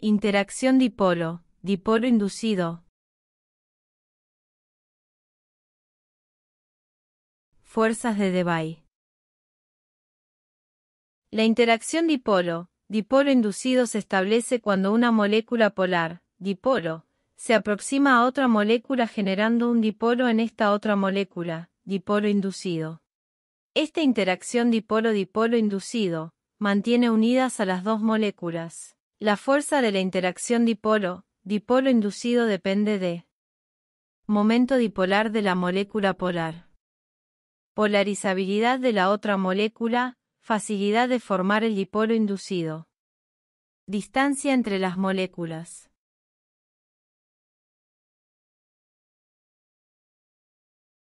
Interacción dipolo, dipolo inducido. Fuerzas de Debye. La interacción dipolo, dipolo inducido se establece cuando una molécula polar, dipolo, se aproxima a otra molécula generando un dipolo en esta otra molécula, dipolo inducido. Esta interacción dipolo-dipolo inducido mantiene unidas a las dos moléculas. La fuerza de la interacción dipolo, dipolo inducido depende de momento dipolar de la molécula polar, polarizabilidad de la otra molécula, facilidad de formar el dipolo inducido, distancia entre las moléculas.